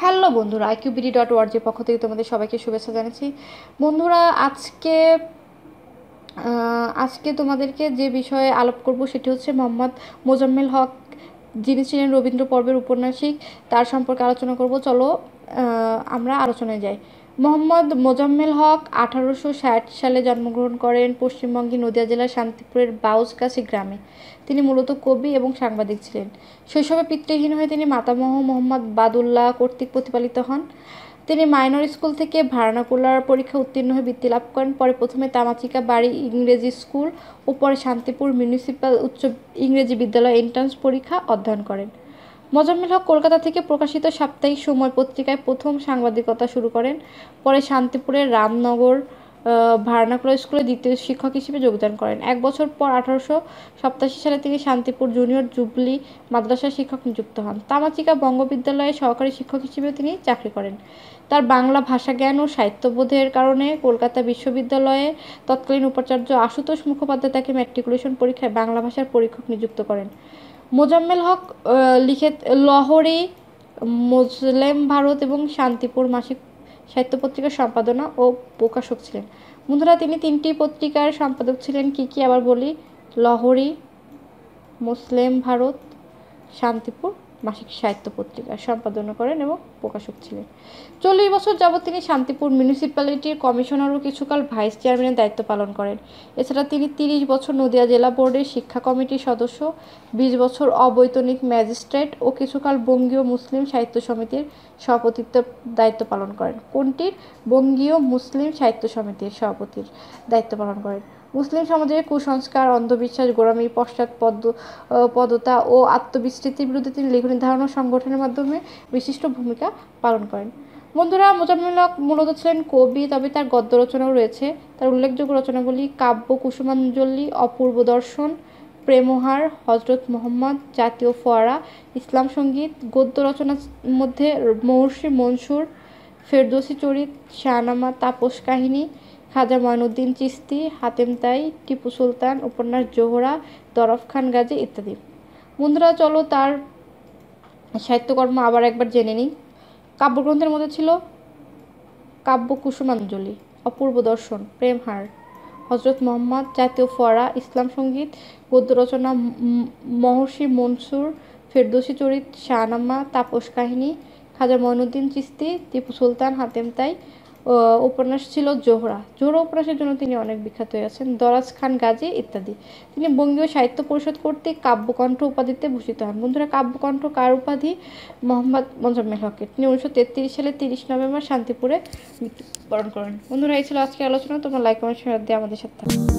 hello বন্ধুরা আইকিউবিডি dot ওয়ার্জের পক্ষ থেকে তোমাদের সবাইকে শুভেচ্ছা জানাচ্ছি বন্ধুরা আজকে আজকে তোমাদেরকে যে বিষয়ে আলাপ করব সেটি হচ্ছে মোহাম্মদ মোজাম্মেল হক যিনি ছিলেন রবীন্দ্র পর্বের উপন্যাসিক তার সম্পর্কে আলোচনা করব চলো আমরা আলোচনায় যাই মোহাম্মদ মোজাম্মেল হক আঠারোশো ষাট সালে জন্মগ্রহণ করেন পশ্চিমবঙ্গের নদিয়া জেলার শান্তিপুরের বাউসকাছি গ্রামে তিনি মূলত কবি এবং সাংবাদিক ছিলেন শৈশবে পিতৃহীন হয়ে তিনি মাতামহ মোহাম্মদ বাদুল্লাহ কর্তৃক প্রতিপালিত হন তিনি মাইনর স্কুল থেকে ভারানাকুলার পরীক্ষা উত্তীর্ণ হয়ে বৃত্তি লাভ করেন পরে প্রথমে তামাচিকা বাড়ি ইংরেজি স্কুল ও পরে শান্তিপুর মিউনিসিপ্যাল উচ্চ ইংরেজি বিদ্যালয় এন্ট্রান্স পরীক্ষা অধ্যয়ন করেন মোজাম্মেল হক কলকাতা থেকে প্রকাশিত সাপ্তাহিক সময় পত্রিকায় প্রথম সাংবাদিকতা শুরু করেন পরে শান্তিপুরের রামনগর ভার্নাকুলা স্কুলে দ্বিতীয় শিক্ষক হিসেবে যোগদান করেন এক বছর পর আঠারোশো সপ্তাশি সালে তিনি শান্তিপুর জুনিয়র জুবলি মাদ্রাসার শিক্ষক নিযুক্ত হন তামাচিকা বঙ্গবিদ্যালয়ে সহকারী শিক্ষক হিসেবে তিনি চাকরি করেন তার বাংলা ভাষা জ্ঞান ও সাহিত্যবোধের কারণে কলকাতা বিশ্ববিদ্যালয়ে তৎকালীন উপাচার্য আশুতোষ মুখোপাধ্যায় তাকে ম্যাট্রিকুলেশন পরীক্ষায় বাংলা ভাষার পরীক্ষক নিযুক্ত করেন মোজাম্মেল হক লিখে লহরি মুসলেম ভারত এবং শান্তিপুর মাসিক সাহিত্য পত্রিকার সম্পাদনা ও প্রকাশক ছিলেন বন্ধুরা তিনি তিনটি পত্রিকার সম্পাদক ছিলেন কি কি আবার বলি লহরি মুসলেম ভারত শান্তিপুর মাসিক সাহিত্য পত্রিকা সম্পাদনা করেন এবং প্রকাশক ছিলেন চল্লিশ বছর যাবৎ তিনি শান্তিপুর মিউনিসিপ্যালিটির কমিশনার ও কিছুকাল ভাইস চেয়ারম্যানের দায়িত্ব পালন করেন এছাড়া তিনি তিরিশ বছর নদিয়া জেলা বোর্ডের শিক্ষা কমিটির সদস্য বিশ বছর অবৈতনিক ম্যাজিস্ট্রেট ও কিছুকাল বঙ্গীয় মুসলিম সাহিত্য সমিতির সভাপতিত্ব দায়িত্ব পালন করেন কোনটির বঙ্গীয় মুসলিম সাহিত্য সমিতির সভাপতির দায়িত্ব পালন করেন মুসলিম সমাজের কুসংস্কার অন্ধবিশ্বাস গোড়ামি পশ্চাৎপদ পদতা ও আত্মবিস্তৃতির বিরুদ্ধে তিনি লেখনী ধারণা সংগঠনের মাধ্যমে বিশিষ্ট ভূমিকা পালন করেন বন্ধুরা মোজাম্মেলক মূলত ছিলেন কবি তবে তার গদ্য রচনাও রয়েছে তার উল্লেখযোগ্য রচনাগুলি কাব্য কুসুমাঞ্জলি অপূর্ব দর্শন প্রেমহার হজরত মোহাম্মদ জাতীয় ফোয়ারা ইসলাম সঙ্গীত গদ্য রচনার মধ্যে মহর্ষি মনসুর ফেরদোসি চরিত শাহনামা তাপস কাহিনী খাজা ময়নুদ্দিন চিস্তি হাতেম তাই টিপু সুলতান উপন্যাস জোহরা দরফ খান গাজী ইত্যাদি বন্ধুরা চলো তার সাহিত্যকর্ম আবার একবার জেনে নিই কাব্যগ্রন্থের মধ্যে ছিল কাব্য কুসুমাঞ্জলি অপূর্ব দর্শন প্রেমহার হজরত মোহাম্মদ জাতীয় ফরা ইসলাম সঙ্গীত গদ্য রচনা মহর্ষি মনসুর ফেরদোসি চরিত শাহনামা তাপস কাহিনী খাজা ময়নুদ্দিন চিস্তি টিপু সুলতান হাতেম তাই উপন্যাস ছিল জোহরা জোহরা উপন্যাসের জন্য তিনি অনেক বিখ্যাত হয়ে আছেন দরাজ খান গাজী ইত্যাদি তিনি বঙ্গীয় সাহিত্য পরিষদ কর্তৃক কাব্যকণ্ঠ উপাধিতে ভূষিত হন বন্ধুরা কাব্যকণ্ঠ কার উপাধি মোহাম্মদ মোজাম্মেল হকের তিনি উনিশশো তেত্রিশ সালে তিরিশ নভেম্বর শান্তিপুরে মৃত্যুবরণ করেন বন্ধুরা এই ছিল আজকে আলোচনা তোমরা লাইক কমেন্ট শেয়ার দিয়ে আমাদের সাথে থাকবে